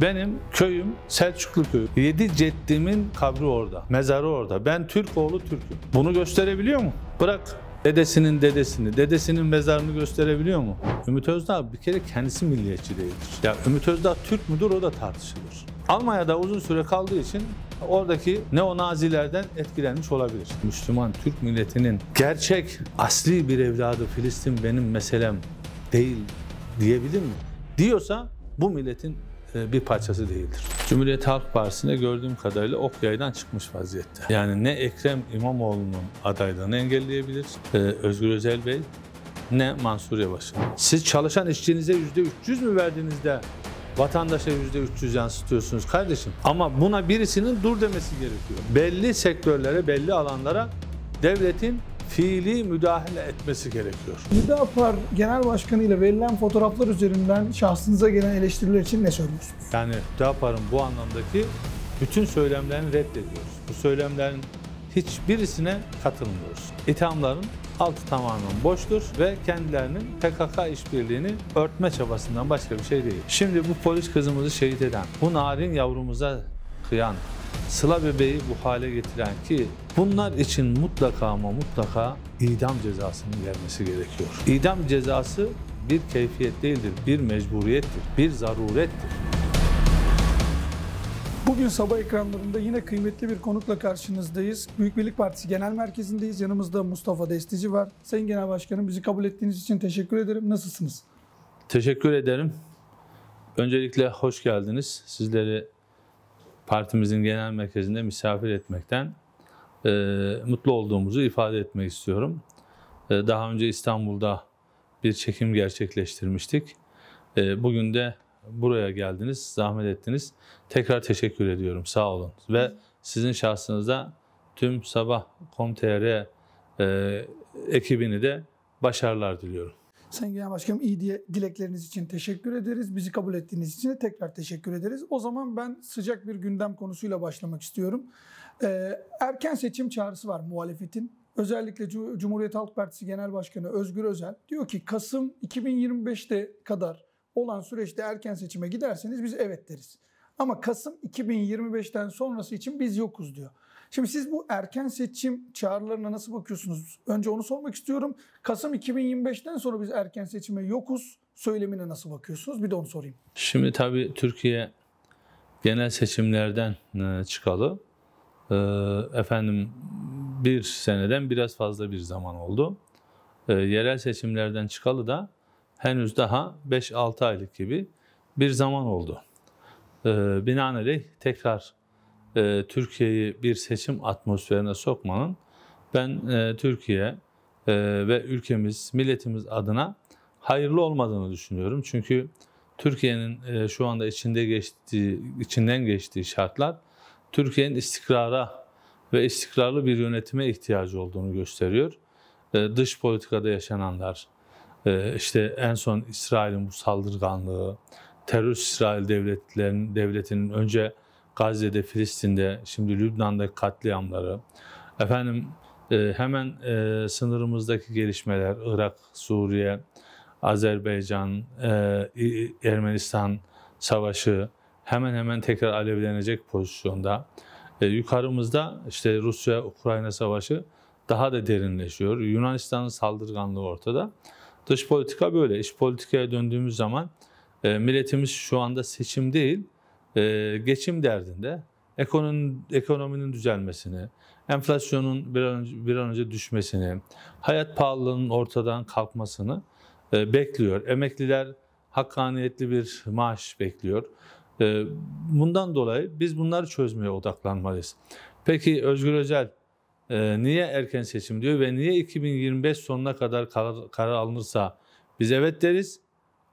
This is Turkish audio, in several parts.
Benim köyüm Selçuklu köyü. Yedi ceddimin kabri orada, mezarı orada. Ben Türk oğlu Türk'üm. Bunu gösterebiliyor mu? Bırak dedesinin dedesini, dedesinin mezarını gösterebiliyor mu? Ümit Özdağ bir kere kendisi milliyetçi değildir. Ya Ümit Özdağ Türk müdür o da tartışılır. Almanya'da uzun süre kaldığı için oradaki neonazilerden etkilenmiş olabilir. Müslüman Türk milletinin gerçek asli bir evladı Filistin benim meselem değil diyebilir mi? Diyorsa bu milletin e, bir parçası değildir. Cumhuriyet Halk Partisi'nde gördüğüm kadarıyla ok yaydan çıkmış vaziyette. Yani ne Ekrem İmamoğlu'nun adaylığını engelleyebilir, e, Özgür Özel Bey ne Mansur Yavaş. Siz çalışan işçinize yüzde %300 mü de vatandaşa yüzde %300 yansıtıyorsunuz kardeşim? Ama buna birisinin dur demesi gerekiyor. Belli sektörlere, belli alanlara devletin fiili müdahale etmesi gerekiyor. Hüdapar Genel Başkanı ile verilen fotoğraflar üzerinden şahsınıza gelen eleştiriler için ne söylüyorsunuz? Yani Hüdapar'ın bu anlamdaki bütün söylemlerini reddediyoruz. Bu söylemlerin hiçbirisine katılmıyoruz. İthamların altı tamamen boştur ve kendilerinin PKK işbirliğini örtme çabasından başka bir şey değil. Şimdi bu polis kızımızı şehit eden, bu narin yavrumuza kıyan, Sıla bebeği bu hale getiren ki bunlar için mutlaka ama mutlaka idam cezasının gelmesi gerekiyor. İdam cezası bir keyfiyet değildir, bir mecburiyettir, bir zarurettir. Bugün sabah ekranlarında yine kıymetli bir konukla karşınızdayız. Büyük Birlik Partisi Genel Merkezi'ndeyiz. Yanımızda Mustafa Destici var. Sayın Genel Başkanım bizi kabul ettiğiniz için teşekkür ederim. Nasılsınız? Teşekkür ederim. Öncelikle hoş geldiniz. Sizleri partimizin genel merkezinde misafir etmekten e, mutlu olduğumuzu ifade etmek istiyorum. E, daha önce İstanbul'da bir çekim gerçekleştirmiştik. E, bugün de buraya geldiniz, zahmet ettiniz. Tekrar teşekkür ediyorum, sağ olun. Ve sizin şahsınıza tüm Sabah.com.tr e, ekibini de başarılar diliyorum. Sayın Genel Başkanım iyi diye dilekleriniz için teşekkür ederiz. Bizi kabul ettiğiniz için de tekrar teşekkür ederiz. O zaman ben sıcak bir gündem konusuyla başlamak istiyorum. Ee, erken seçim çağrısı var muhalefetin. Özellikle Cumhuriyet Halk Partisi Genel Başkanı Özgür Özel diyor ki Kasım 2025'te kadar olan süreçte erken seçime giderseniz biz evet deriz. Ama Kasım 2025'ten sonrası için biz yokuz diyor. Şimdi siz bu erken seçim çağrılarına nasıl bakıyorsunuz? Önce onu sormak istiyorum. Kasım 2025'ten sonra biz erken seçime yokuz söylemine nasıl bakıyorsunuz? Bir de onu sorayım. Şimdi tabii Türkiye genel seçimlerden e, çıkalı e, efendim bir seneden biraz fazla bir zaman oldu. E, yerel seçimlerden çıkalı da henüz daha 5-6 aylık gibi bir zaman oldu. E, binaenaleyh tekrar e, Türkiye'yi bir seçim atmosferine sokmanın ben e, Türkiye e, ve ülkemiz, milletimiz adına hayırlı olmadığını düşünüyorum. Çünkü Türkiye'nin e, şu anda içinde geçtiği, içinden geçtiği şartlar Türkiye'nin istikrara ve istikrarlı bir yönetime ihtiyacı olduğunu gösteriyor. E, dış politikada yaşananlar, e, işte en son İsrail'in bu saldırganlığı, terörist İsrail devletlerin devletinin önce Gazze'de, Filistin'de, şimdi Lübnan'da katliamları, efendim e, hemen e, sınırımızdaki gelişmeler, Irak, Suriye, Azerbaycan, e, Ermenistan savaşı hemen hemen tekrar alevlenecek pozisyonda. yukarımızda işte Rusya-Ukrayna savaşı daha da derinleşiyor. Yunanistan'ın saldırganlığı ortada. Dış politika böyle. İç politikaya döndüğümüz zaman milletimiz şu anda seçim değil, e, geçim derdinde ekonominin, ekonominin düzelmesini, enflasyonun bir an, önce, bir an önce düşmesini, hayat pahalılığının ortadan kalkmasını e, bekliyor. Emekliler hakkaniyetli bir maaş bekliyor. E, bundan dolayı biz bunları çözmeye odaklanmalıyız. Peki Özgür Özel e, niye erken seçim diyor ve niye 2025 sonuna kadar karar, karar alınırsa biz evet deriz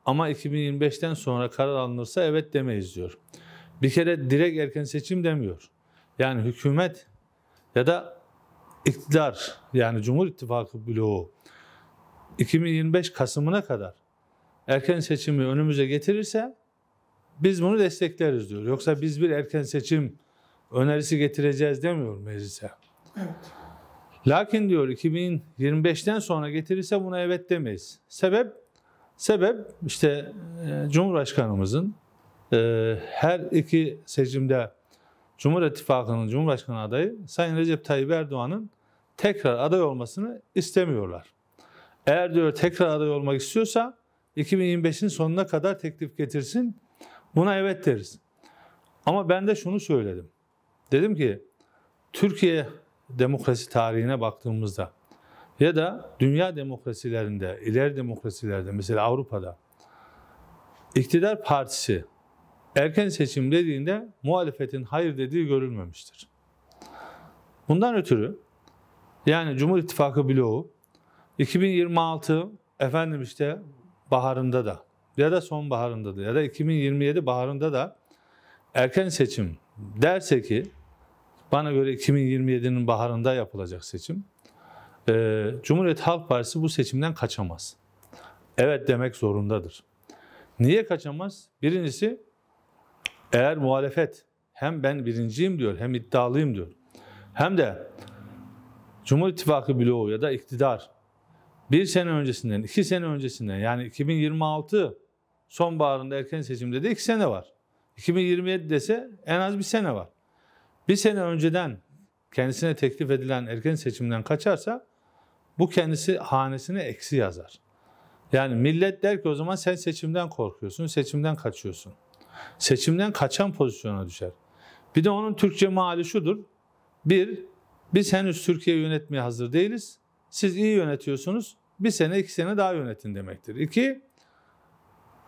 ama 2025'ten sonra karar alınırsa evet demeyiz diyor bir kere direkt erken seçim demiyor. Yani hükümet ya da iktidar yani Cumhur İttifakı bloğu 2025 Kasım'ına kadar erken seçimi önümüze getirirse biz bunu destekleriz diyor. Yoksa biz bir erken seçim önerisi getireceğiz demiyor meclise. Evet. Lakin diyor 2025'ten sonra getirirse buna evet demeyiz. Sebep sebep işte e, Cumhurbaşkanımızın e, her iki seçimde Cumhur İttifakı'nın Cumhurbaşkanı adayı Sayın Recep Tayyip Erdoğan'ın tekrar aday olmasını istemiyorlar. Eğer diyor tekrar aday olmak istiyorsa 2025'in sonuna kadar teklif getirsin. Buna evet deriz. Ama ben de şunu söyledim. Dedim ki Türkiye demokrasi tarihine baktığımızda ya da dünya demokrasilerinde, ileri demokrasilerde mesela Avrupa'da iktidar partisi erken seçim dediğinde muhalefetin hayır dediği görülmemiştir. Bundan ötürü yani Cumhur İttifakı bloğu 2026 efendim işte baharında da ya da sonbaharında da ya da 2027 baharında da erken seçim derse ki bana göre 2027'nin baharında yapılacak seçim. Ee, Cumhuriyet Halk Partisi bu seçimden kaçamaz. Evet demek zorundadır. Niye kaçamaz? Birincisi eğer muhalefet hem ben birinciyim diyor hem iddialıyım diyor. Hem de Cumhur İttifakı bloğu ya da iktidar bir sene öncesinden, iki sene öncesinden yani 2026 sonbaharında erken seçimde de iki sene var. 2027 dese en az bir sene var. Bir sene önceden kendisine teklif edilen erken seçimden kaçarsa bu kendisi hanesine eksi yazar. Yani millet der ki o zaman sen seçimden korkuyorsun, seçimden kaçıyorsun seçimden kaçan pozisyona düşer. Bir de onun Türkçe maali şudur. Bir, biz henüz Türkiye yönetmeye hazır değiliz. Siz iyi yönetiyorsunuz. Bir sene, iki sene daha yönetin demektir. İki,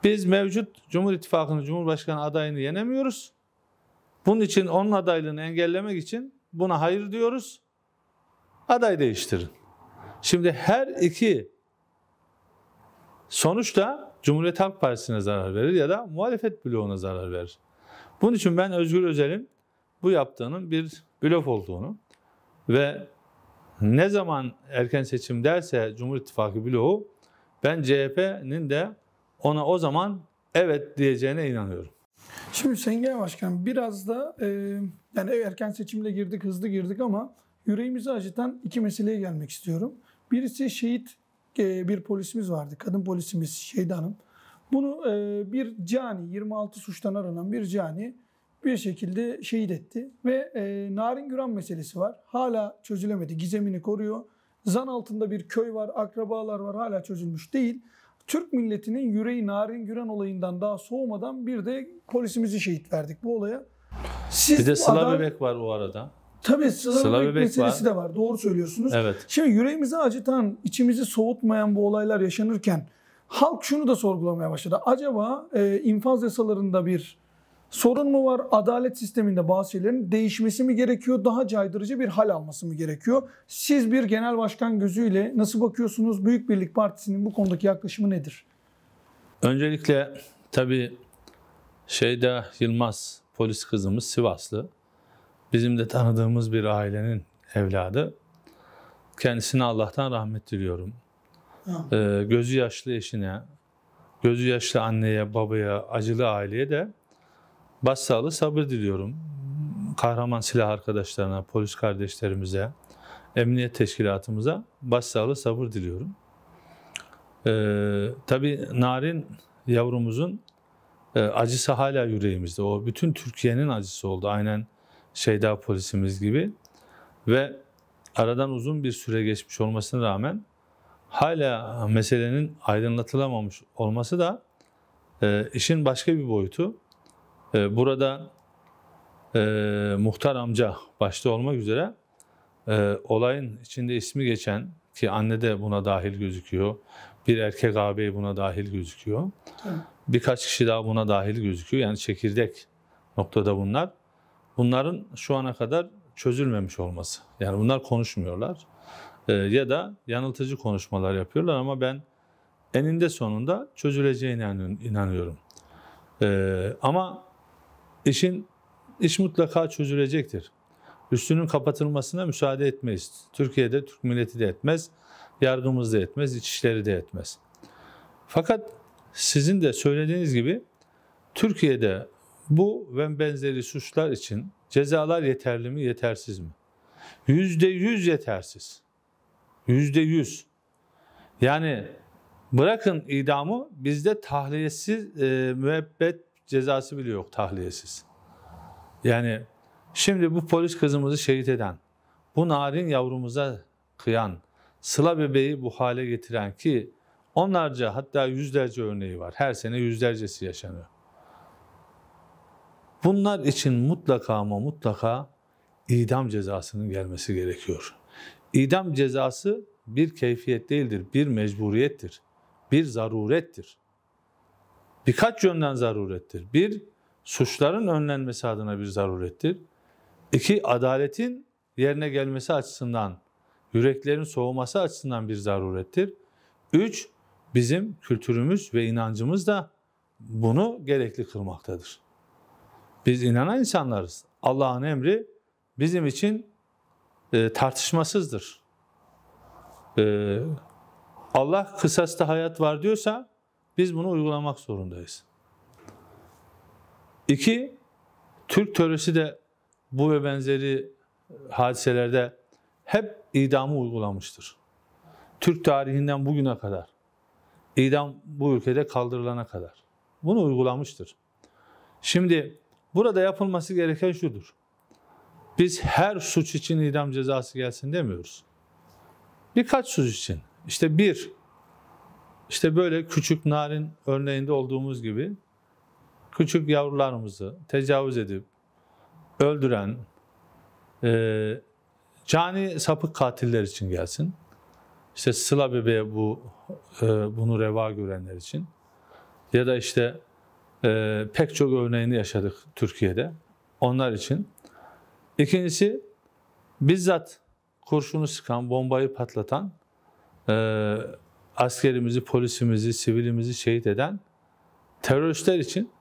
biz mevcut Cumhur İttifakı'nın Cumhurbaşkanı adayını yenemiyoruz. Bunun için onun adaylığını engellemek için buna hayır diyoruz. Aday değiştirin. Şimdi her iki sonuçta Cumhuriyet Halk Partisi'ne zarar verir ya da muhalefet bloğuna zarar verir. Bunun için ben Özgür Özel'in bu yaptığının bir blöf olduğunu ve ne zaman erken seçim derse Cumhur İttifakı bloğu ben CHP'nin de ona o zaman evet diyeceğine inanıyorum. Şimdi Hüseyin Genel Başkan biraz da e, yani erken seçimle girdik hızlı girdik ama yüreğimizi acıtan iki meseleye gelmek istiyorum. Birisi şehit ee, bir polisimiz vardı. Kadın polisimiz Şeyda Hanım. Bunu e, bir cani, 26 suçtan aranan bir cani bir şekilde şehit etti. Ve e, Narin Güran meselesi var. Hala çözülemedi. Gizemini koruyor. Zan altında bir köy var, akrabalar var. Hala çözülmüş değil. Türk milletinin yüreği Narin Güran olayından daha soğumadan bir de polisimizi şehit verdik bu olaya. Siz bir de Sıla Bebek var o arada. Tabii sıla, sıla bebek, bebek meselesi var. de var. Doğru söylüyorsunuz. Evet. Şimdi yüreğimizi acıtan, içimizi soğutmayan bu olaylar yaşanırken halk şunu da sorgulamaya başladı. Acaba e, infaz yasalarında bir sorun mu var? Adalet sisteminde bazı şeylerin değişmesi mi gerekiyor? Daha caydırıcı bir hal alması mı gerekiyor? Siz bir genel başkan gözüyle nasıl bakıyorsunuz? Büyük Birlik Partisi'nin bu konudaki yaklaşımı nedir? Öncelikle tabii Şeyda Yılmaz polis kızımız Sivaslı bizim de tanıdığımız bir ailenin evladı. Kendisine Allah'tan rahmet diliyorum. Ee, gözü yaşlı eşine, gözü yaşlı anneye, babaya, acılı aileye de başsağlığı sabır diliyorum. Kahraman silah arkadaşlarına, polis kardeşlerimize, emniyet teşkilatımıza başsağlığı sabır diliyorum. Ee, tabii Narin yavrumuzun e, acısı hala yüreğimizde. O bütün Türkiye'nin acısı oldu. Aynen Şeyda polisimiz gibi ve aradan uzun bir süre geçmiş olmasına rağmen hala meselenin aydınlatılamamış olması da e, işin başka bir boyutu. E, burada e, muhtar amca başta olmak üzere e, olayın içinde ismi geçen ki anne de buna dahil gözüküyor. Bir erkek ağabey buna dahil gözüküyor. Birkaç kişi daha buna dahil gözüküyor. Yani çekirdek noktada bunlar bunların şu ana kadar çözülmemiş olması. Yani bunlar konuşmuyorlar ee, ya da yanıltıcı konuşmalar yapıyorlar ama ben eninde sonunda çözüleceğine inanıyorum. Ee, ama işin iş mutlaka çözülecektir. Üstünün kapatılmasına müsaade etmeyiz. Türkiye'de Türk milleti de etmez, yargımız da etmez, içişleri de etmez. Fakat sizin de söylediğiniz gibi Türkiye'de bu ve benzeri suçlar için cezalar yeterli mi, yetersiz mi? Yüzde yüz yetersiz. Yüzde yüz. Yani bırakın idamı bizde tahliyesiz e, müebbet cezası bile yok tahliyesiz. Yani şimdi bu polis kızımızı şehit eden, bu narin yavrumuza kıyan, sıla bebeği bu hale getiren ki onlarca hatta yüzlerce örneği var. Her sene yüzlercesi yaşanıyor. Bunlar için mutlaka ama mutlaka idam cezasının gelmesi gerekiyor. İdam cezası bir keyfiyet değildir, bir mecburiyettir, bir zarurettir. Birkaç yönden zarurettir. Bir, suçların önlenmesi adına bir zarurettir. İki, adaletin yerine gelmesi açısından, yüreklerin soğuması açısından bir zarurettir. Üç, bizim kültürümüz ve inancımız da bunu gerekli kılmaktadır. Biz inanan insanlarız. Allah'ın emri bizim için e, tartışmasızdır. E, Allah kısasta hayat var diyorsa biz bunu uygulamak zorundayız. İki, Türk teorisi de bu ve benzeri hadiselerde hep idamı uygulamıştır. Türk tarihinden bugüne kadar, idam bu ülkede kaldırılana kadar bunu uygulamıştır. Şimdi Burada yapılması gereken şudur. Biz her suç için idam cezası gelsin demiyoruz. Birkaç suç için. İşte bir, işte böyle küçük narin örneğinde olduğumuz gibi küçük yavrularımızı tecavüz edip öldüren e, cani sapık katiller için gelsin. İşte Sıla bebeğe bu e, bunu reva görenler için ya da işte e, pek çok örneğini yaşadık Türkiye'de. Onlar için. İkincisi bizzat kurşunu sıkan, bombayı patlatan, e, askerimizi, polisimizi, sivilimizi şehit eden teröristler için.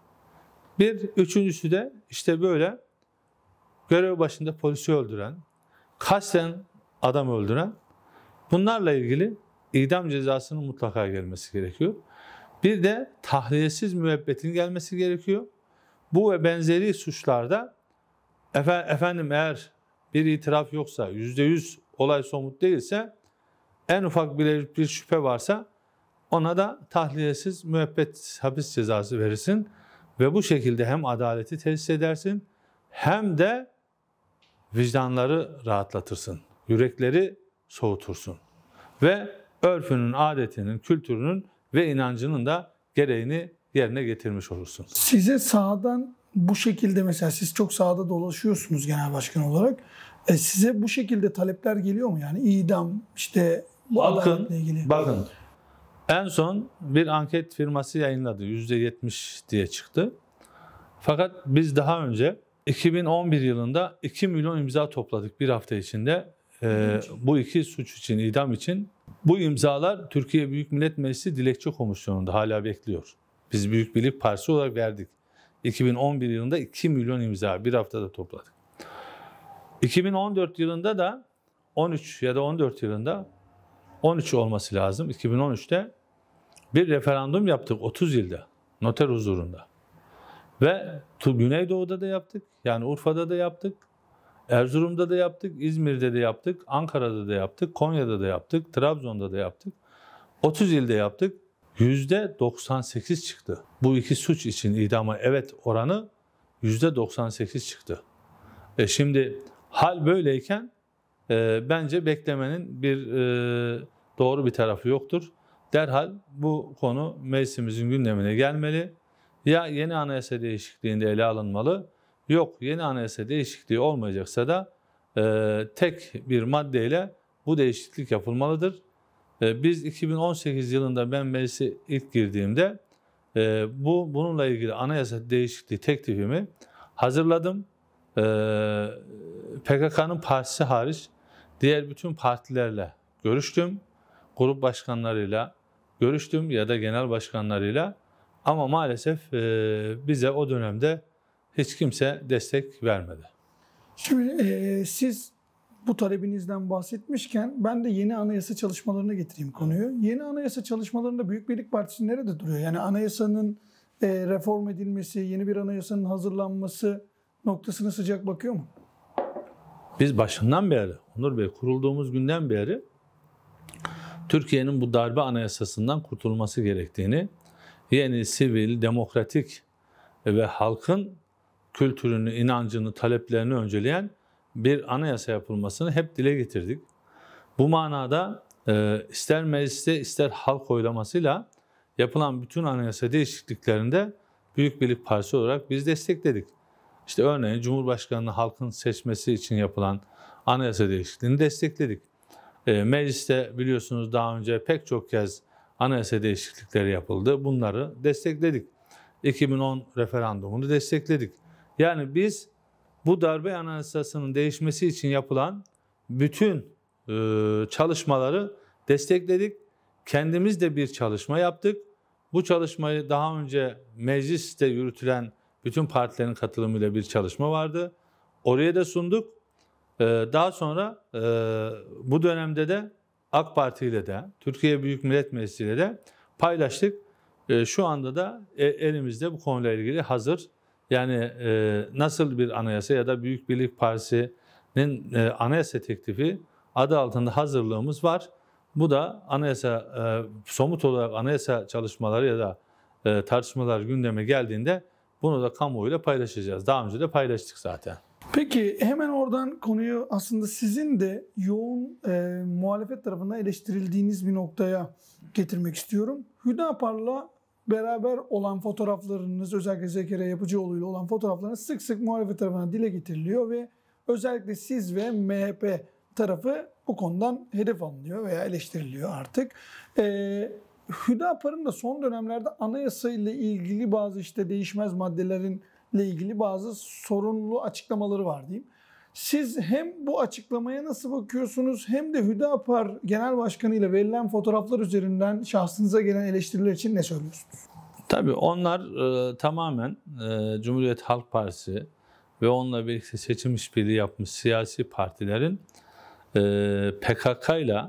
Bir üçüncüsü de işte böyle görev başında polisi öldüren, kasten adam öldüren bunlarla ilgili idam cezasının mutlaka gelmesi gerekiyor. Bir de tahliyesiz müebbetin gelmesi gerekiyor. Bu ve benzeri suçlarda efendim eğer bir itiraf yoksa, yüzde yüz olay somut değilse, en ufak bir, bir şüphe varsa ona da tahliyesiz müebbet hapis cezası verirsin. Ve bu şekilde hem adaleti tesis edersin hem de vicdanları rahatlatırsın. Yürekleri soğutursun. Ve örfünün, adetinin, kültürünün ve inancının da gereğini yerine getirmiş olursun. Size sağdan bu şekilde mesela siz çok sağda dolaşıyorsunuz genel başkan olarak. E size bu şekilde talepler geliyor mu yani idam işte bu bakın, ilgili? Bakın en son bir anket firması yayınladı %70 diye çıktı. Fakat biz daha önce 2011 yılında 2 milyon imza topladık bir hafta içinde. Ee, bu iki suç için, idam için bu imzalar Türkiye Büyük Millet Meclisi Dilekçe Komisyonu'nda hala bekliyor. Biz Büyük Birlik Partisi olarak verdik. 2011 yılında 2 milyon imza bir haftada topladık. 2014 yılında da 13 ya da 14 yılında 13 olması lazım. 2013'te bir referandum yaptık 30 yılda noter huzurunda. Ve Güneydoğu'da da yaptık. Yani Urfa'da da yaptık. Erzurum'da da yaptık, İzmir'de de yaptık, Ankara'da da yaptık, Konya'da da yaptık, Trabzon'da da yaptık. 30 ilde yaptık. %98 çıktı. Bu iki suç için idama evet oranı %98 çıktı. E şimdi hal böyleyken e, bence beklemenin bir e, doğru bir tarafı yoktur. Derhal bu konu meclisimizin gündemine gelmeli. Ya yeni anayasa değişikliğinde ele alınmalı Yok yeni anayasa değişikliği olmayacaksa da e, tek bir maddeyle bu değişiklik yapılmalıdır. E, biz 2018 yılında ben meclise ilk girdiğimde e, bu bununla ilgili anayasa değişikliği teklifimi hazırladım. E, PKK'nın partisi hariç diğer bütün partilerle görüştüm. Grup başkanlarıyla görüştüm ya da genel başkanlarıyla ama maalesef e, bize o dönemde hiç kimse destek vermedi. Şimdi e, siz bu talebinizden bahsetmişken ben de yeni anayasa çalışmalarına getireyim konuyu. Yeni anayasa çalışmalarında Büyük Birlik Partisi nerede duruyor? Yani anayasanın e, reform edilmesi, yeni bir anayasanın hazırlanması noktasına sıcak bakıyor mu? Biz başından beri, Onur Bey kurulduğumuz günden beri Türkiye'nin bu darbe anayasasından kurtulması gerektiğini, yeni sivil, demokratik ve halkın kültürünü, inancını, taleplerini önceleyen bir anayasa yapılmasını hep dile getirdik. Bu manada e, ister mecliste ister halk oylamasıyla yapılan bütün anayasa değişikliklerinde Büyük Birlik Partisi olarak biz destekledik. İşte örneğin Cumhurbaşkanı'nı halkın seçmesi için yapılan anayasa değişikliğini destekledik. E, mecliste biliyorsunuz daha önce pek çok kez anayasa değişiklikleri yapıldı. Bunları destekledik. 2010 referandumunu destekledik. Yani biz bu darbe anayasasının değişmesi için yapılan bütün e, çalışmaları destekledik. Kendimiz de bir çalışma yaptık. Bu çalışmayı daha önce mecliste yürütülen bütün partilerin katılımıyla bir çalışma vardı. Oraya da sunduk. E, daha sonra e, bu dönemde de AK Parti ile de, Türkiye Büyük Millet Meclisi ile de paylaştık. şu anda da elimizde bu konuyla ilgili hazır yani e, nasıl bir anayasa ya da Büyük Birlik Partisi'nin e, anayasa teklifi adı altında hazırlığımız var. Bu da anayasa e, somut olarak anayasa çalışmaları ya da e, tartışmalar gündeme geldiğinde bunu da kamuoyuyla paylaşacağız. Daha önce de paylaştık zaten. Peki hemen oradan konuyu aslında sizin de yoğun e, muhalefet tarafından eleştirildiğiniz bir noktaya getirmek istiyorum. Hüdapar'la beraber olan fotoğraflarınız özellikle Zekeriya Yapıcıoğlu ile olan fotoğraflarınız sık sık muhalefet tarafından dile getiriliyor ve özellikle siz ve MHP tarafı bu konudan hedef alınıyor veya eleştiriliyor artık. Ee, Hüdapar'ın da son dönemlerde anayasa ile ilgili bazı işte değişmez maddelerin ile ilgili bazı sorunlu açıklamaları var diyeyim. Siz hem bu açıklamaya nasıl bakıyorsunuz hem de Hüdapar Genel Başkanı ile verilen fotoğraflar üzerinden şahsınıza gelen eleştiriler için ne söylüyorsunuz? Tabii onlar e, tamamen e, Cumhuriyet Halk Partisi ve onunla birlikte seçim işbirliği yapmış siyasi partilerin e, PKK ile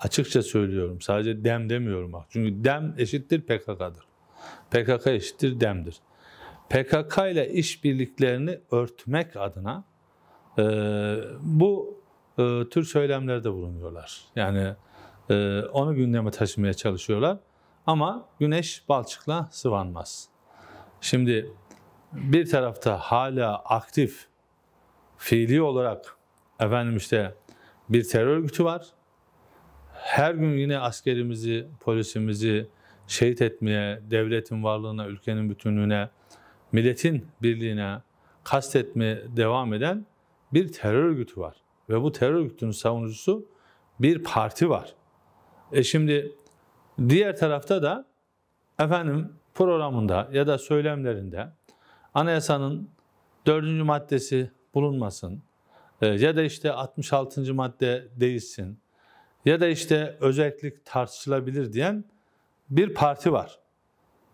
açıkça söylüyorum sadece dem demiyorum bak. Çünkü dem eşittir PKK'dır. PKK eşittir demdir. PKK ile işbirliklerini örtmek adına e, bu e, tür söylemlerde bulunuyorlar. Yani e, onu gündeme taşımaya çalışıyorlar. Ama güneş balçıkla sıvanmaz. Şimdi bir tarafta hala aktif, fiili olarak efendim işte bir terör örgütü var. Her gün yine askerimizi, polisimizi şehit etmeye, devletin varlığına, ülkenin bütünlüğüne, milletin birliğine kastetmeye devam eden bir terör örgütü var. Ve bu terör örgütünün savunucusu bir parti var. E şimdi diğer tarafta da efendim programında ya da söylemlerinde anayasanın dördüncü maddesi bulunmasın e, ya da işte 66. madde değilsin ya da işte özellik tartışılabilir diyen bir parti var.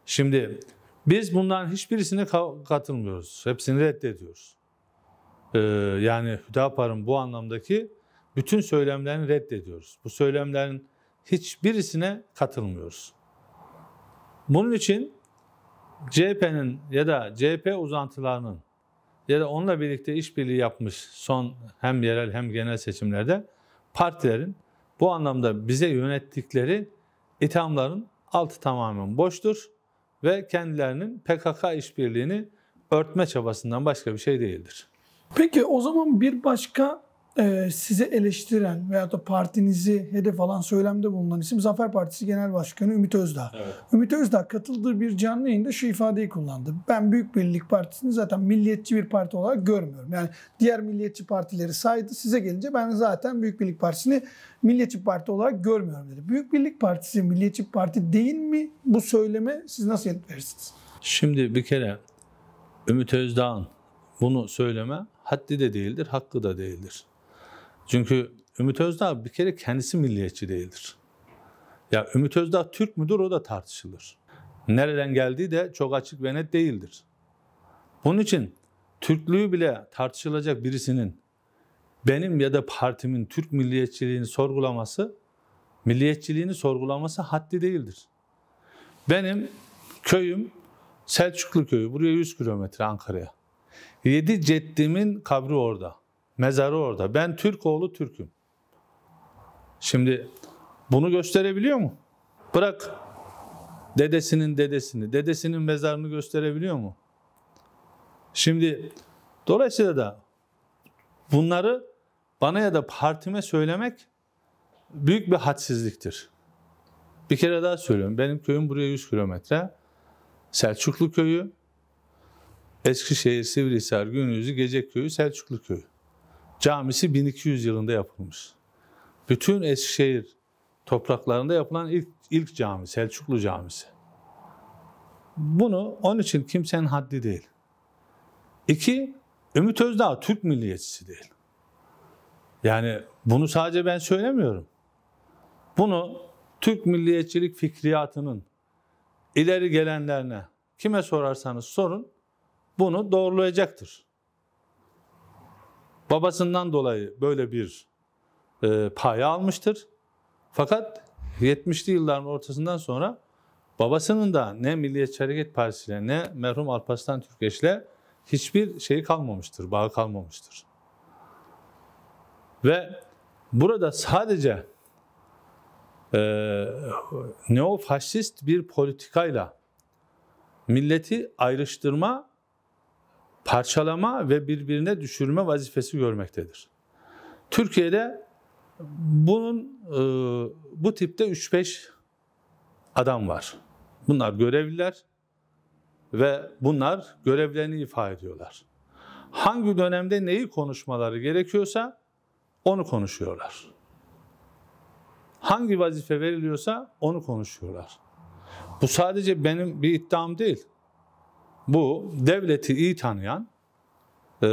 Şimdi biz bunların hiçbirisine katılmıyoruz. Hepsini reddediyoruz e, yani Hüdapar'ın bu anlamdaki bütün söylemlerini reddediyoruz. Bu söylemlerin hiçbirisine katılmıyoruz. Bunun için CHP'nin ya da CHP uzantılarının ya da onunla birlikte işbirliği yapmış son hem yerel hem genel seçimlerde partilerin bu anlamda bize yönettikleri ithamların altı tamamen boştur ve kendilerinin PKK işbirliğini örtme çabasından başka bir şey değildir. Peki o zaman bir başka e, size eleştiren veya da partinizi hedef alan söylemde bulunan isim Zafer Partisi Genel Başkanı Ümit Özdağ. Evet. Ümit Özdağ katıldığı bir canlı yayında şu ifadeyi kullandı. Ben Büyük Birlik Partisi'ni zaten milliyetçi bir parti olarak görmüyorum. Yani diğer milliyetçi partileri saydı. Size gelince ben zaten Büyük Birlik Partisi'ni milliyetçi parti olarak görmüyorum dedi. Büyük Birlik Partisi milliyetçi parti değil mi? Bu söyleme siz nasıl yanıt verirsiniz? Şimdi bir kere Ümit Özdağ'ın bunu söyleme haddi de değildir, hakkı da değildir. Çünkü Ümit Özdağ bir kere kendisi milliyetçi değildir. Ya Ümit Özdağ Türk müdür o da tartışılır. Nereden geldiği de çok açık ve net değildir. Bunun için Türklüğü bile tartışılacak birisinin benim ya da partimin Türk milliyetçiliğini sorgulaması, milliyetçiliğini sorgulaması haddi değildir. Benim köyüm Selçuklu köyü, buraya 100 kilometre Ankara'ya. Yedi ceddimin kabri orada. Mezarı orada. Ben Türk oğlu Türk'üm. Şimdi bunu gösterebiliyor mu? Bırak dedesinin dedesini, dedesinin mezarını gösterebiliyor mu? Şimdi dolayısıyla da bunları bana ya da partime söylemek büyük bir hadsizliktir. Bir kere daha söylüyorum. Benim köyüm buraya 100 kilometre. Selçuklu köyü Eskişehir, Sivrihisar, Günüzü, Geceköy'ü, Selçuklu Köyü. Camisi 1200 yılında yapılmış. Bütün Eskişehir topraklarında yapılan ilk, ilk cami, Selçuklu Camisi. Bunu onun için kimsenin haddi değil. İki, Ümit Özdağ Türk milliyetçisi değil. Yani bunu sadece ben söylemiyorum. Bunu Türk milliyetçilik fikriyatının ileri gelenlerine kime sorarsanız sorun bunu doğrulayacaktır. Babasından dolayı böyle bir e, paya almıştır. Fakat 70'li yılların ortasından sonra babasının da ne Milliyetçi Hareket Partisi'yle ne merhum Alparslan Türkeş'le hiçbir şey kalmamıştır, bağı kalmamıştır. Ve burada sadece e, neofaşist bir politikayla milleti ayrıştırma parçalama ve birbirine düşürme vazifesi görmektedir. Türkiye'de bunun e, bu tipte 3-5 adam var. Bunlar görevliler ve bunlar görevlerini ifade ediyorlar. Hangi dönemde neyi konuşmaları gerekiyorsa onu konuşuyorlar. Hangi vazife veriliyorsa onu konuşuyorlar. Bu sadece benim bir iddiam değil. Bu devleti iyi tanıyan e,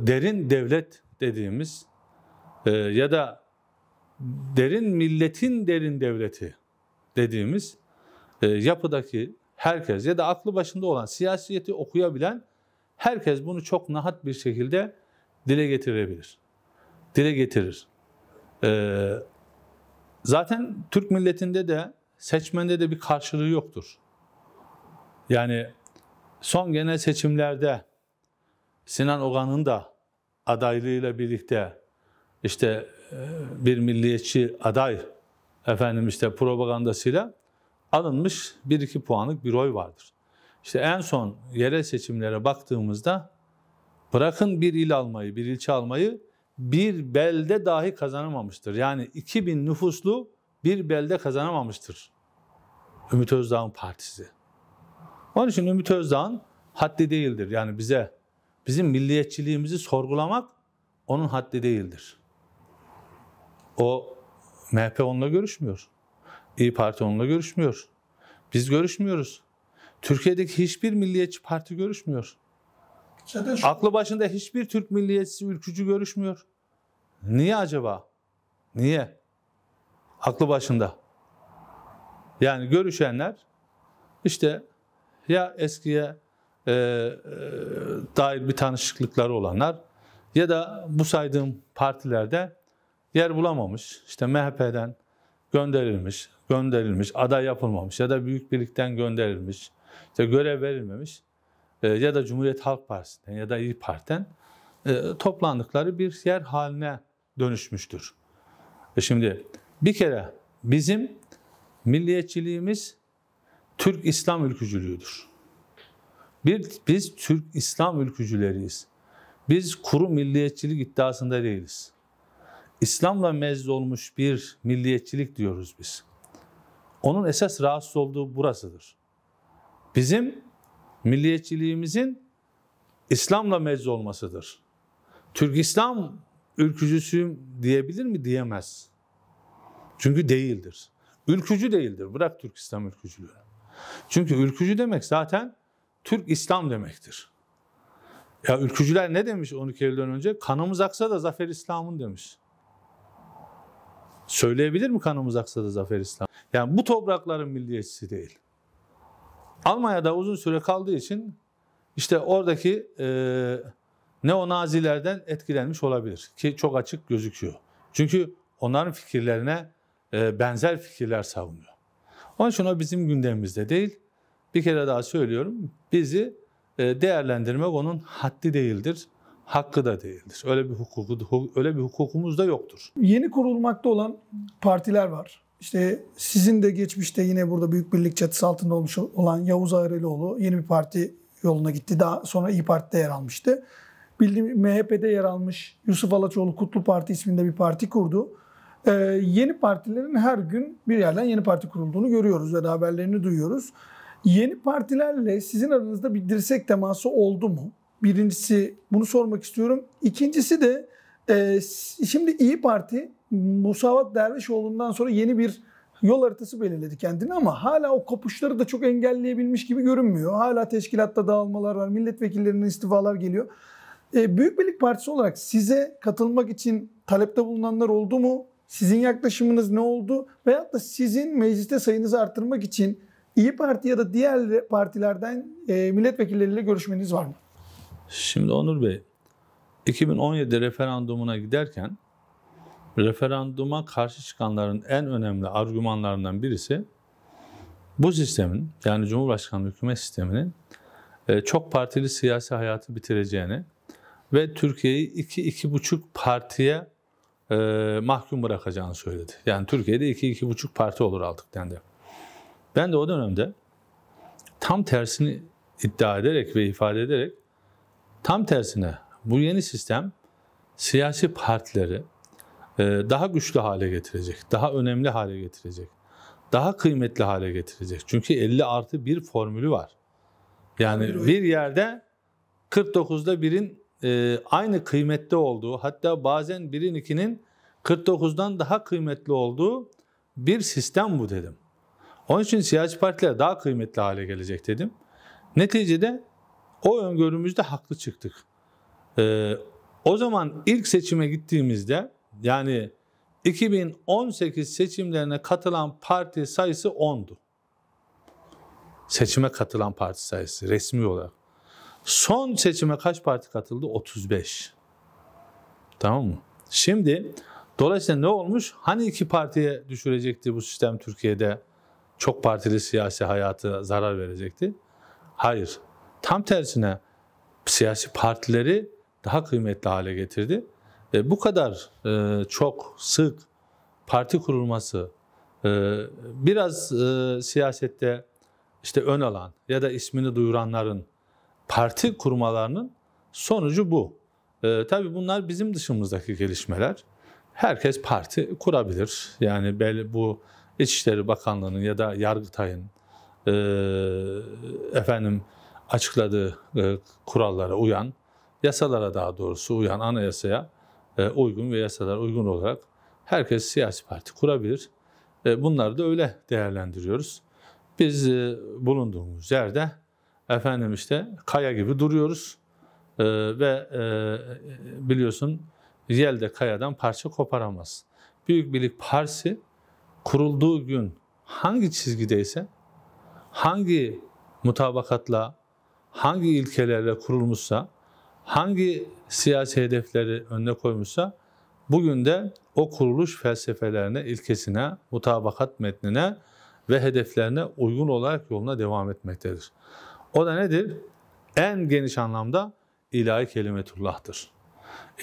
derin devlet dediğimiz e, ya da derin milletin derin devleti dediğimiz e, yapıdaki herkes ya da aklı başında olan siyasiyeti okuyabilen herkes bunu çok nahat bir şekilde dile getirebilir. Dile getirir. Ee, zaten Türk milletinde de seçmende de bir karşılığı yoktur. Yani son genel seçimlerde Sinan Ogan'ın da adaylığıyla birlikte işte e, bir milliyetçi aday efendim işte propagandasıyla alınmış 1-2 puanlık bir oy vardır. İşte en son yerel seçimlere baktığımızda bırakın bir il almayı, bir ilçe almayı bir belde dahi kazanamamıştır. Yani 2000 nüfuslu bir belde kazanamamıştır. Ümit Özdağ'ın partisi. Onun için Ümit Özdağ'ın haddi değildir. Yani bize, bizim milliyetçiliğimizi sorgulamak onun haddi değildir. O MHP onunla görüşmüyor. İyi Parti onunla görüşmüyor. Biz görüşmüyoruz. Türkiye'deki hiçbir milliyetçi parti görüşmüyor. Aklı başında hiçbir Türk milliyetçisi ülkücü görüşmüyor. Niye acaba? Niye? Aklı başında. Yani görüşenler işte ya eskiye e, e, dair bir tanışıklıkları olanlar ya da bu saydığım partilerde yer bulamamış, işte MHP'den gönderilmiş, gönderilmiş, aday yapılmamış ya da Büyük Birlik'ten gönderilmiş, işte görev verilmemiş e, ya da Cumhuriyet Halk Partisi'nden ya da İyi Parti'den e, toplandıkları bir yer haline dönüşmüştür. E şimdi bir kere bizim milliyetçiliğimiz Türk İslam ülkücülüğüdür. Bir, biz Türk İslam ülkücüleriyiz. Biz kuru milliyetçilik iddiasında değiliz. İslam'la mezz olmuş bir milliyetçilik diyoruz biz. Onun esas rahatsız olduğu burasıdır. Bizim milliyetçiliğimizin İslam'la mezz olmasıdır. Türk İslam ülkücüsüyüm diyebilir mi? Diyemez. Çünkü değildir. Ülkücü değildir. Bırak Türk İslam ülkücülüğü. Çünkü ülkücü demek zaten Türk İslam demektir. Ya ülkücüler ne demiş 12 Eylül'den önce? Kanımız aksa da zafer İslam'ın demiş. Söyleyebilir mi kanımız aksa da zafer İslam? Yani bu toprakların milliyetçisi değil. Almanya'da uzun süre kaldığı için işte oradaki e, neonazilerden etkilenmiş olabilir. Ki çok açık gözüküyor. Çünkü onların fikirlerine e, benzer fikirler savunuyor. Onun için o bizim gündemimizde değil. Bir kere daha söylüyorum. Bizi e, değerlendirmek onun haddi değildir. Hakkı da değildir. Öyle bir hukuku öyle bir hukukumuz da yoktur. Yeni kurulmakta olan partiler var. İşte sizin de geçmişte yine burada Büyük Birlik çatısı altında olmuş olan Yavuz Ağrelioğlu yeni bir parti yoluna gitti. Daha sonra İyi Parti'de yer almıştı. Bildiğim MHP'de yer almış Yusuf Alaçoğlu Kutlu Parti isminde bir parti kurdu. Ee, yeni partilerin her gün bir yerden yeni parti kurulduğunu görüyoruz ya haberlerini duyuyoruz. Yeni partilerle sizin aranızda bir dirsek teması oldu mu? Birincisi bunu sormak istiyorum. İkincisi de e, şimdi İyi Parti Musavat Dervişoğlu'ndan sonra yeni bir yol haritası belirledi kendini ama hala o kopuşları da çok engelleyebilmiş gibi görünmüyor. Hala teşkilatta dağılmalar var, milletvekillerinin istifalar geliyor. E, Büyük Birlik Partisi olarak size katılmak için talepte bulunanlar oldu mu? Sizin yaklaşımınız ne oldu? Veyahut da sizin mecliste sayınızı arttırmak için İyi Parti ya da diğer partilerden e, milletvekilleriyle görüşmeniz var mı? Şimdi Onur Bey, 2017 referandumuna giderken referanduma karşı çıkanların en önemli argümanlarından birisi bu sistemin yani Cumhurbaşkanlığı hükümet sisteminin e, çok partili siyasi hayatı bitireceğini ve Türkiye'yi iki, iki buçuk partiye e, mahkum bırakacağını söyledi. Yani Türkiye'de iki, iki buçuk parti olur artık dendi. Ben de o dönemde tam tersini iddia ederek ve ifade ederek tam tersine bu yeni sistem siyasi partileri e, daha güçlü hale getirecek, daha önemli hale getirecek, daha kıymetli hale getirecek. Çünkü 50 artı bir formülü var. Yani bir yerde 49'da birin e, aynı kıymette olduğu hatta bazen birin ikinin 49'dan daha kıymetli olduğu bir sistem bu dedim. Onun için siyasi partiler daha kıymetli hale gelecek dedim. Neticede o öngörümüzde haklı çıktık. Ee, o zaman ilk seçime gittiğimizde yani 2018 seçimlerine katılan parti sayısı 10'du. Seçime katılan parti sayısı resmi olarak. Son seçime kaç parti katıldı? 35. Tamam mı? Şimdi dolayısıyla ne olmuş? Hani iki partiye düşürecekti bu sistem Türkiye'de çok partili siyasi hayatı zarar verecekti? Hayır. Tam tersine siyasi partileri daha kıymetli hale getirdi. E, bu kadar e, çok sık parti kurulması e, biraz e, siyasette işte ön alan ya da ismini duyuranların parti kurmalarının sonucu bu. E, tabii bunlar bizim dışımızdaki gelişmeler. Herkes parti kurabilir. Yani belli bu İçişleri Bakanlığı'nın ya da Yargıtay'ın e, efendim açıkladığı e, kurallara uyan, yasalara daha doğrusu uyan anayasaya e, uygun ve yasalara uygun olarak herkes siyasi parti kurabilir. E, bunları da öyle değerlendiriyoruz. Biz e, bulunduğumuz yerde efendim işte kaya gibi duruyoruz e, ve e, biliyorsun yel de kayadan parça koparamaz. Büyük Birlik Partisi kurulduğu gün hangi çizgideyse, hangi mutabakatla, hangi ilkelerle kurulmuşsa, hangi siyasi hedefleri önüne koymuşsa, bugün de o kuruluş felsefelerine, ilkesine, mutabakat metnine ve hedeflerine uygun olarak yoluna devam etmektedir. O da nedir? En geniş anlamda ilahi kelimetullah'tır.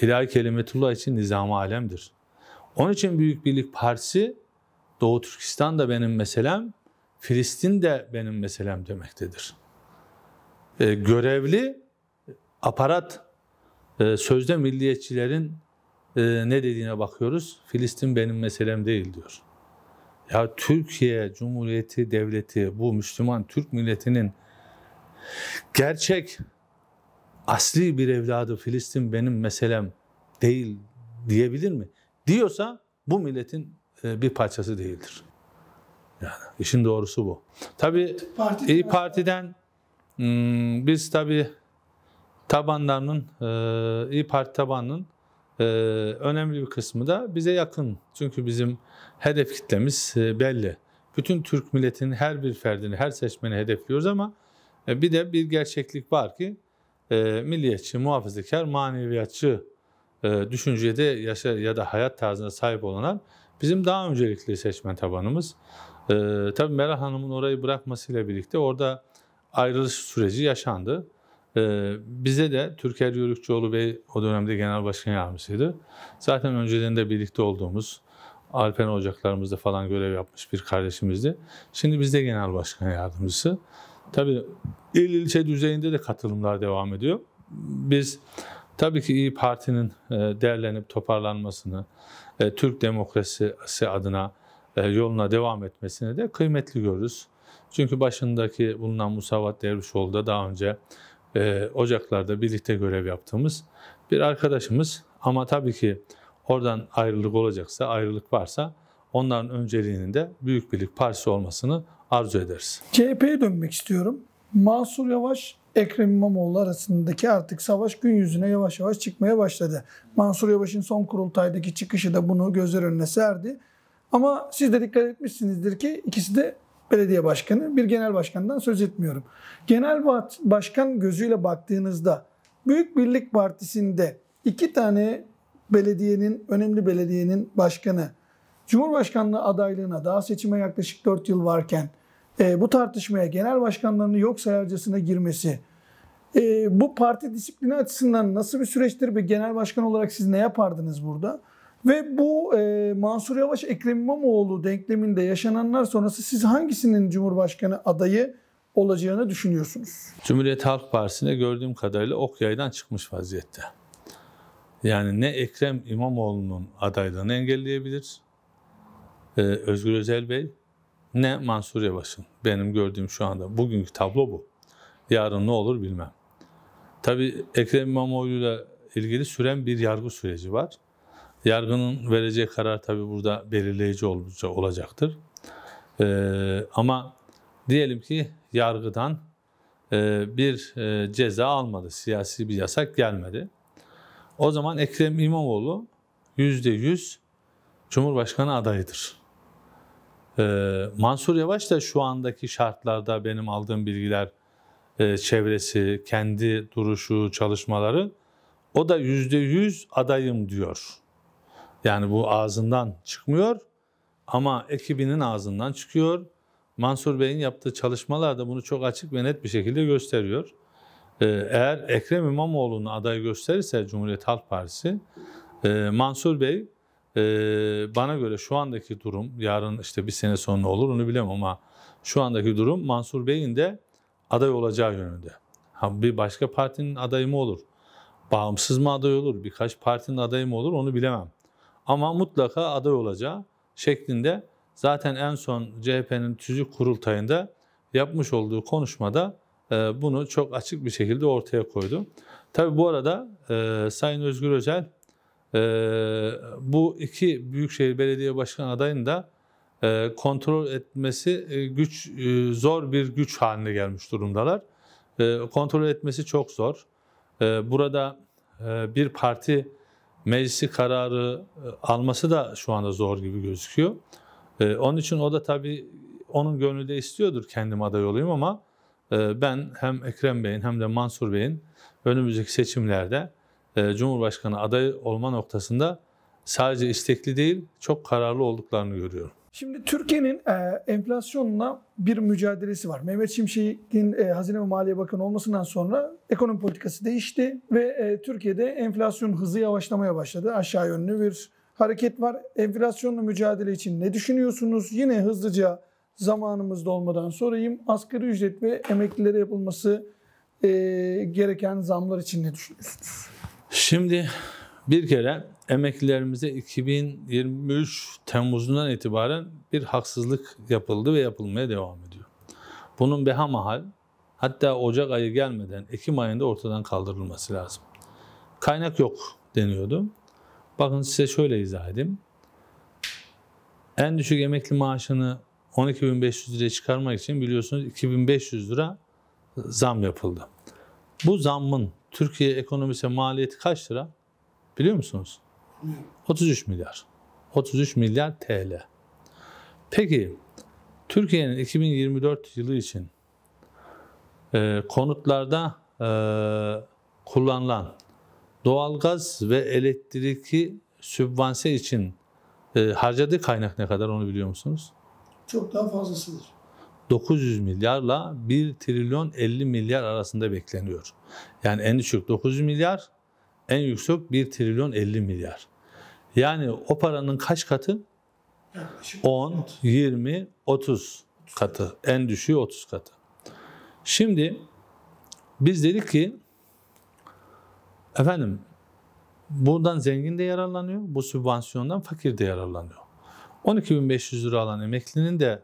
İlahi kelimetullah için nizam-ı alemdir. Onun için Büyük Birlik Partisi Doğu Türkistan da benim meselem, Filistin de benim meselem demektedir. E, görevli aparat e, sözde milliyetçilerin e, ne dediğine bakıyoruz. Filistin benim meselem değil diyor. Ya Türkiye Cumhuriyeti Devleti bu Müslüman Türk milletinin Gerçek asli bir evladı Filistin benim meselem değil diyebilir mi? Diyorsa bu milletin e, bir parçası değildir. Yani işin doğrusu bu. Tabii Parti, İyi Parti'den hmm, biz tabii tabanlarının e, İyi Parti tabanının e, önemli bir kısmı da bize yakın. Çünkü bizim hedef kitlemiz e, belli. Bütün Türk milletinin her bir ferdini, her seçmeni hedefliyoruz ama e, bir de bir gerçeklik var ki e, milliyetçi, muhafazakar, maneviyatçı e, düşüncede yaşa, ya da hayat tarzına sahip olanlar bizim daha öncelikli seçmen tabanımız. Tabi e, tabii Meral Hanım'ın orayı bırakmasıyla birlikte orada ayrılış süreci yaşandı. bize de Türker Yörükçüoğlu Bey o dönemde genel başkan yardımcısıydı. Zaten öncelerinde birlikte olduğumuz Alpen Ocaklarımızda falan görev yapmış bir kardeşimizdi. Şimdi biz de genel başkan yardımcısı. Tabii il ilçe düzeyinde de katılımlar devam ediyor. Biz tabii ki İyi Parti'nin e, değerlenip toparlanmasını, e, Türk demokrasisi adına e, yoluna devam etmesini de kıymetli görürüz. Çünkü başındaki bulunan Musavat Dervişoğlu da daha önce Ocaklar'da birlikte görev yaptığımız bir arkadaşımız. Ama tabii ki oradan ayrılık olacaksa, ayrılık varsa onların önceliğinin de Büyük Birlik Partisi olmasını arzu ederiz. CHP'ye dönmek istiyorum. Mansur Yavaş, Ekrem İmamoğlu arasındaki artık savaş gün yüzüne yavaş yavaş çıkmaya başladı. Mansur Yavaş'ın son kurultaydaki çıkışı da bunu gözler önüne serdi. Ama siz de dikkat etmişsinizdir ki ikisi de belediye başkanı, bir genel başkandan söz etmiyorum. Genel başkan gözüyle baktığınızda Büyük Birlik Partisi'nde iki tane belediyenin, önemli belediyenin başkanı Cumhurbaşkanlığı adaylığına daha seçime yaklaşık 4 yıl varken e, bu tartışmaya genel başkanlarının yok sayarcasına girmesi e, bu parti disiplini açısından nasıl bir süreçtir ve genel başkan olarak siz ne yapardınız burada? Ve bu e, Mansur Yavaş Ekrem İmamoğlu denkleminde yaşananlar sonrası siz hangisinin Cumhurbaşkanı adayı olacağını düşünüyorsunuz? Cumhuriyet Halk Partisi'ne gördüğüm kadarıyla ok yaydan çıkmış vaziyette. Yani ne Ekrem İmamoğlu'nun adaylığını engelleyebilir ee, Özgür Özel Bey ne Mansur Yavaş'ın. Benim gördüğüm şu anda bugünkü tablo bu. Yarın ne olur bilmem. Tabi Ekrem İmamoğlu ile ilgili süren bir yargı süreci var. Yargının vereceği karar tabi burada belirleyici olacaktır. Ee, ama diyelim ki yargıdan e, bir e, ceza almadı, siyasi bir yasak gelmedi. O zaman Ekrem İmamoğlu yüzde yüz Cumhurbaşkanı adayıdır. Ee, Mansur Yavaş da şu andaki şartlarda benim aldığım bilgiler e, çevresi, kendi duruşu, çalışmaları o da yüzde yüz adayım diyor. Yani bu ağzından çıkmıyor ama ekibinin ağzından çıkıyor. Mansur Bey'in yaptığı çalışmalar da bunu çok açık ve net bir şekilde gösteriyor. Ee, eğer Ekrem İmamoğlu'nu aday gösterirse Cumhuriyet Halk Partisi, e, Mansur Bey ee, bana göre şu andaki durum, yarın işte bir sene sonra olur onu bilemem ama şu andaki durum Mansur Bey'in de aday olacağı yönünde. Ha, bir başka partinin adayı mı olur? Bağımsız mı aday olur? Birkaç partinin adayı mı olur? Onu bilemem. Ama mutlaka aday olacağı şeklinde zaten en son CHP'nin tüzük kurultayında yapmış olduğu konuşmada e, bunu çok açık bir şekilde ortaya koydu. Tabi bu arada e, Sayın Özgür Özel e, bu iki büyükşehir belediye başkan adayını da e, kontrol etmesi e, güç e, zor bir güç haline gelmiş durumdalar. E, kontrol etmesi çok zor. E, burada e, bir parti meclisi kararı e, alması da şu anda zor gibi gözüküyor. E, onun için o da tabii onun gönlü de istiyordur kendim aday olayım ama e, ben hem Ekrem Bey'in hem de Mansur Bey'in önümüzdeki seçimlerde e, Cumhurbaşkanı adayı olma noktasında sadece istekli değil çok kararlı olduklarını görüyorum. Şimdi Türkiye'nin e, enflasyonla bir mücadelesi var. Mehmet Şimşek'in e, Hazine ve Maliye Bakanı olmasından sonra ekonomi politikası değişti ve e, Türkiye'de enflasyon hızı yavaşlamaya başladı. Aşağı yönlü bir hareket var. Enflasyonla mücadele için ne düşünüyorsunuz? Yine hızlıca zamanımızda olmadan sorayım. Asgari ücret ve emeklilere yapılması e, gereken zamlar için ne düşünüyorsunuz? Şimdi bir kere emeklilerimize 2023 Temmuz'undan itibaren bir haksızlık yapıldı ve yapılmaya devam ediyor. Bunun behamahal hatta Ocak ayı gelmeden Ekim ayında ortadan kaldırılması lazım. Kaynak yok deniyordu. Bakın size şöyle izah edeyim. En düşük emekli maaşını 12.500 liraya çıkarmak için biliyorsunuz 2500 lira zam yapıldı. Bu zammın Türkiye ekonomisine maliyeti kaç lira? Biliyor musunuz? 33 milyar. 33 milyar TL. Peki Türkiye'nin 2024 yılı için e, konutlarda e, kullanılan doğalgaz ve elektriki sübvanse için e, harcadığı kaynak ne kadar onu biliyor musunuz? Çok daha fazlasıdır. 900 milyarla 1 trilyon 50 milyar arasında bekleniyor. Yani en düşük 900 milyar, en yüksek 1 trilyon 50 milyar. Yani o paranın kaç katı? 10, 20, 30 katı. En düşüğü 30 katı. Şimdi biz dedik ki efendim bundan zengin de yararlanıyor, bu sübvansiyondan fakir de yararlanıyor. 12.500 lira alan emeklinin de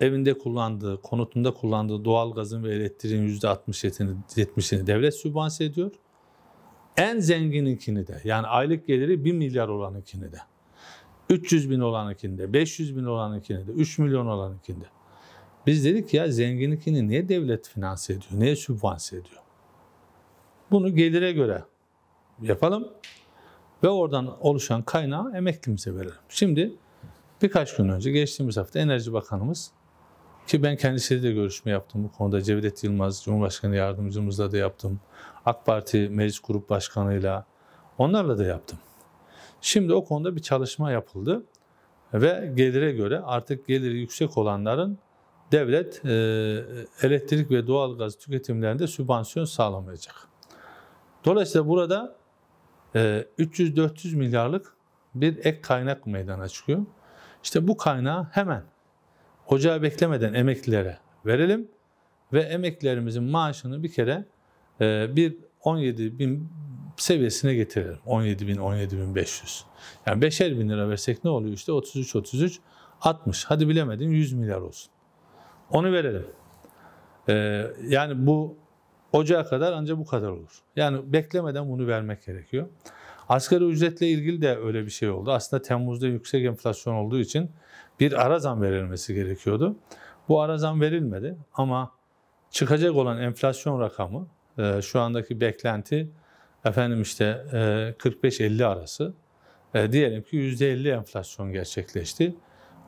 evinde kullandığı, konutunda kullandığı doğal gazın ve elektriğin %60'ını 70'ini devlet sübvanse ediyor. En zengininkini de yani aylık geliri 1 milyar olanınkini de. 300 bin olanınkini de, 500 bin olanınkini de, 3 milyon olanınkini de. Biz dedik ya zenginlikini niye devlet finanse ediyor, niye sübvanse ediyor? Bunu gelire göre yapalım ve oradan oluşan kaynağı emeklimize verelim. Şimdi birkaç gün önce geçtiğimiz hafta Enerji Bakanımız ki ben kendisiyle de görüşme yaptım bu konuda. Cevdet Yılmaz, Cumhurbaşkanı yardımcımızla da yaptım. AK Parti Meclis Grup Başkanı'yla, onlarla da yaptım. Şimdi o konuda bir çalışma yapıldı ve gelire göre artık geliri yüksek olanların devlet e, elektrik ve doğalgaz tüketimlerinde sübvansiyon sağlamayacak. Dolayısıyla burada e, 300-400 milyarlık bir ek kaynak meydana çıkıyor. İşte bu kaynağı hemen ocağı beklemeden emeklilere verelim ve emeklilerimizin maaşını bir kere e, bir 17 bin seviyesine getirelim. 17 bin, 17 bin 500. Yani 5'er bin lira versek ne oluyor işte 33, 33, 60. Hadi bilemedin 100 milyar olsun. Onu verelim. Ee, yani bu ocağa kadar ancak bu kadar olur. Yani beklemeden bunu vermek gerekiyor. Asgari ücretle ilgili de öyle bir şey oldu. Aslında Temmuz'da yüksek enflasyon olduğu için bir ara zam verilmesi gerekiyordu. Bu ara zam verilmedi ama çıkacak olan enflasyon rakamı e, şu andaki beklenti efendim işte 45-50 e, arası. E, diyelim ki %50 enflasyon gerçekleşti.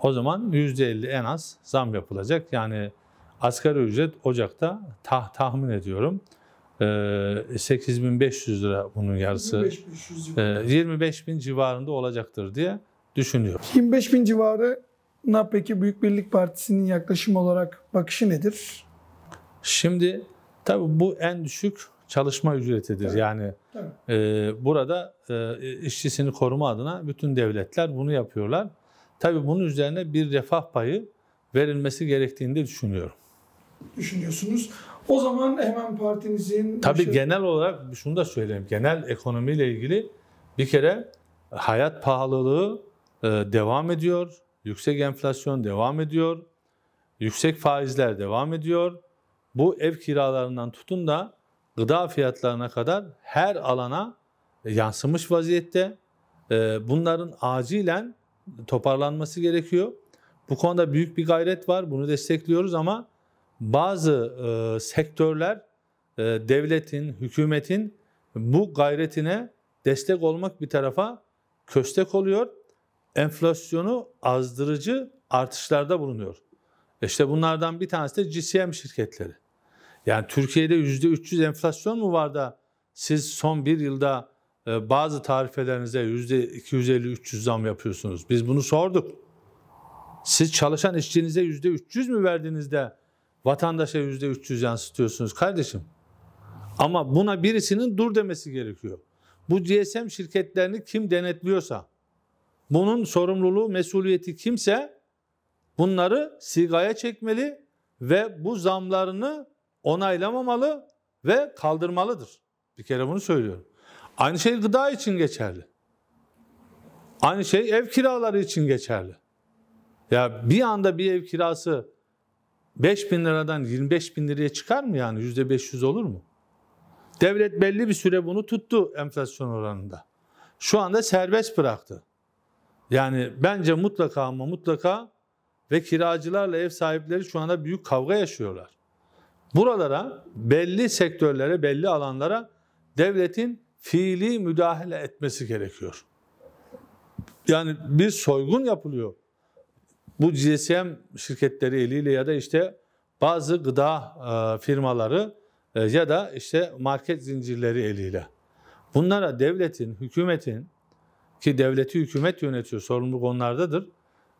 O zaman %50 en az zam yapılacak. Yani asgari ücret Ocak'ta tah tahmin ediyorum 8500 ee, lira bunun yarısı. 25, 25 ee, bin civarında olacaktır diye düşünüyor. 25 bin civarı Ne peki Büyük Birlik Partisi'nin yaklaşım olarak bakışı nedir? Şimdi tabii bu en düşük çalışma ücretidir. Tabii. Yani tabii. E, burada e, işçisini koruma adına bütün devletler bunu yapıyorlar. Tabi bunun üzerine bir refah payı verilmesi gerektiğini de düşünüyorum. Düşünüyorsunuz. O zaman hemen partinizin... Tabii şey... genel olarak şunu da söyleyeyim. Genel ekonomiyle ilgili bir kere hayat pahalılığı e, devam ediyor. Yüksek enflasyon devam ediyor. Yüksek faizler devam ediyor. Bu ev kiralarından tutun da gıda fiyatlarına kadar her alana yansımış vaziyette. E, bunların acilen toparlanması gerekiyor. Bu konuda büyük bir gayret var. Bunu destekliyoruz ama bazı e, sektörler e, devletin, hükümetin bu gayretine destek olmak bir tarafa köstek oluyor. Enflasyonu azdırıcı artışlarda bulunuyor. E işte bunlardan bir tanesi de GCM şirketleri. Yani Türkiye'de yüzde %300 enflasyon mu var da siz son bir yılda e, bazı tarifelerinize yüzde %250-300 zam yapıyorsunuz? Biz bunu sorduk. Siz çalışan işçinize yüzde %300 mü verdiniz de? Vatandaşa yüzde %300 yansıtıyorsunuz kardeşim. Ama buna birisinin dur demesi gerekiyor. Bu GSM şirketlerini kim denetliyorsa, bunun sorumluluğu, mesuliyeti kimse bunları sigaya çekmeli ve bu zamlarını onaylamamalı ve kaldırmalıdır. Bir kere bunu söylüyorum. Aynı şey gıda için geçerli. Aynı şey ev kiraları için geçerli. Ya bir anda bir ev kirası 5 bin liradan 25 bin liraya çıkar mı yani? Yüzde 500 olur mu? Devlet belli bir süre bunu tuttu enflasyon oranında. Şu anda serbest bıraktı. Yani bence mutlaka ama mutlaka ve kiracılarla ev sahipleri şu anda büyük kavga yaşıyorlar. Buralara, belli sektörlere, belli alanlara devletin fiili müdahale etmesi gerekiyor. Yani bir soygun yapılıyor. Bu GSM şirketleri eliyle ya da işte bazı gıda e, firmaları e, ya da işte market zincirleri eliyle. Bunlara devletin, hükümetin ki devleti hükümet yönetiyor, sorumluluk onlardadır.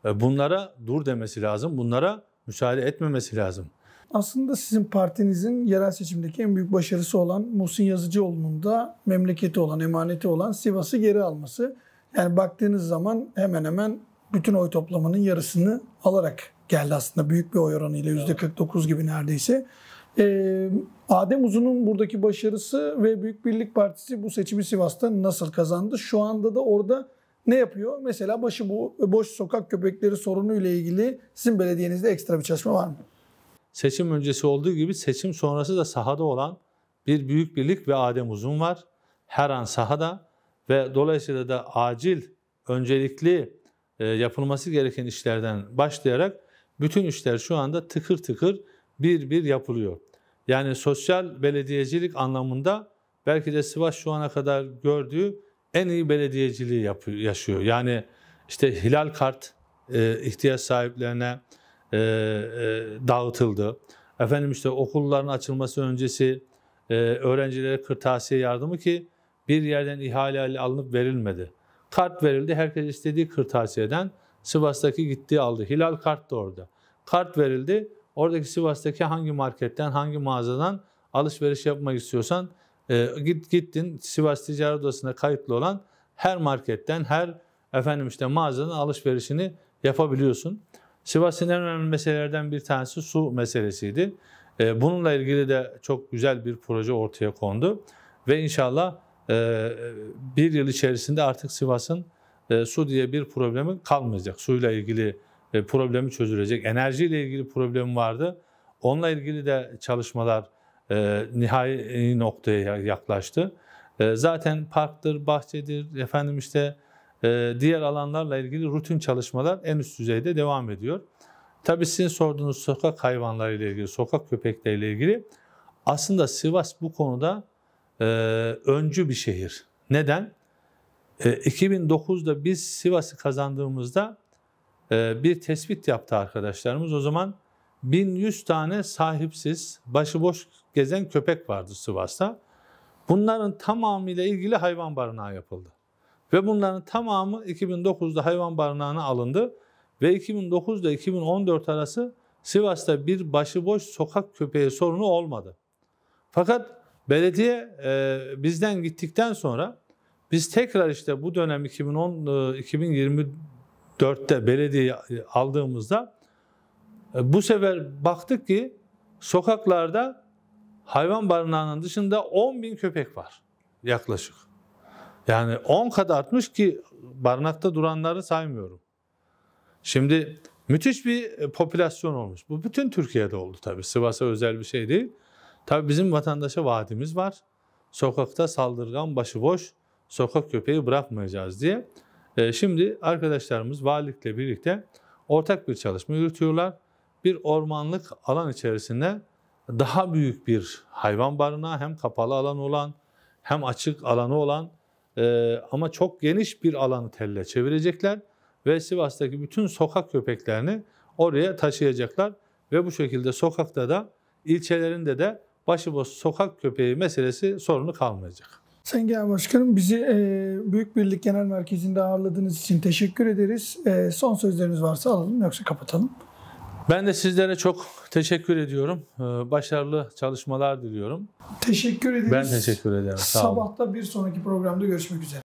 E, bunlara dur demesi lazım, bunlara müsaade etmemesi lazım. Aslında sizin partinizin yerel seçimdeki en büyük başarısı olan Muhsin Yazıcıoğlu'nun da memleketi olan, emaneti olan Sivas'ı geri alması. Yani baktığınız zaman hemen hemen bütün oy toplamının yarısını alarak geldi aslında. Büyük bir oy oranıyla %49 gibi neredeyse. Ee, Adem Uzun'un buradaki başarısı ve Büyük Birlik Partisi bu seçimi Sivas'ta nasıl kazandı? Şu anda da orada ne yapıyor? Mesela başı bu boş sokak köpekleri sorunu ile ilgili sizin belediyenizde ekstra bir çalışma var mı? Seçim öncesi olduğu gibi seçim sonrası da sahada olan bir Büyük Birlik ve Adem Uzun var. Her an sahada ve dolayısıyla da acil, öncelikli e, yapılması gereken işlerden başlayarak bütün işler şu anda tıkır tıkır bir bir yapılıyor. Yani sosyal belediyecilik anlamında belki de Sivas şu ana kadar gördüğü en iyi belediyeciliği yapıyor, yaşıyor. Yani işte hilal kart e, ihtiyaç sahiplerine e, e, dağıtıldı. Efendim işte okulların açılması öncesi e, öğrencilere kırtasiye yardımı ki bir yerden ihaleyle alınıp verilmedi. Kart verildi. Herkes istediği kırtasiyeden Sivas'taki gitti aldı. Hilal kart da orada. Kart verildi. Oradaki Sivas'taki hangi marketten, hangi mağazadan alışveriş yapmak istiyorsan e, git gittin Sivas Ticaret Odası'na kayıtlı olan her marketten, her efendim işte mağazanın alışverişini yapabiliyorsun. Sivas'ın en önemli meselelerden bir tanesi su meselesiydi. E, bununla ilgili de çok güzel bir proje ortaya kondu ve inşallah ee, bir yıl içerisinde artık Sivas'ın e, su diye bir problemi kalmayacak. Suyla ilgili e, problemi çözülecek. Enerjiyle ilgili problemi vardı. Onunla ilgili de çalışmalar e, nihai noktaya yaklaştı. Zaten parktır, bahçedir, efendim işte diğer alanlarla ilgili rutin çalışmalar en üst düzeyde devam ediyor. Tabii sizin sorduğunuz sokak hayvanlarıyla ilgili, sokak köpekleriyle ilgili aslında Sivas bu konuda ee, öncü bir şehir. Neden? 2009'da ee, biz Sivas'ı kazandığımızda e, bir tespit yaptı arkadaşlarımız. O zaman 1100 tane sahipsiz, başıboş gezen köpek vardı Sivas'ta. Bunların tamamıyla ilgili hayvan barınağı yapıldı. Ve bunların tamamı 2009'da hayvan barınağına alındı. Ve 2009'da 2014 arası Sivas'ta bir başıboş sokak köpeği sorunu olmadı. Fakat Belediye e, bizden gittikten sonra biz tekrar işte bu dönem 2010 2024'te e, belediye aldığımızda e, bu sefer baktık ki sokaklarda hayvan barınağının dışında 10 bin köpek var yaklaşık. Yani 10 kat artmış ki barınakta duranları saymıyorum. Şimdi müthiş bir popülasyon olmuş. Bu bütün Türkiye'de oldu tabii. Sivas'a özel bir şey değil. Tabii bizim vatandaşa vaadimiz var. Sokakta saldırgan başıboş sokak köpeği bırakmayacağız diye. E, şimdi arkadaşlarımız valilikle birlikte ortak bir çalışma yürütüyorlar. Bir ormanlık alan içerisinde daha büyük bir hayvan barınağı hem kapalı alan olan hem açık alanı olan e, ama çok geniş bir alanı telle çevirecekler ve Sivas'taki bütün sokak köpeklerini oraya taşıyacaklar ve bu şekilde sokakta da ilçelerinde de başıboş sokak köpeği meselesi sorunu kalmayacak. Sayın Genel Başkanım bizi e, Büyük Birlik Genel Merkezi'nde ağırladığınız için teşekkür ederiz. E, son sözleriniz varsa alalım yoksa kapatalım. Ben de sizlere çok teşekkür ediyorum. E, başarılı çalışmalar diliyorum. Teşekkür ederiz. Ben teşekkür ederim. Sabahta bir sonraki programda görüşmek üzere.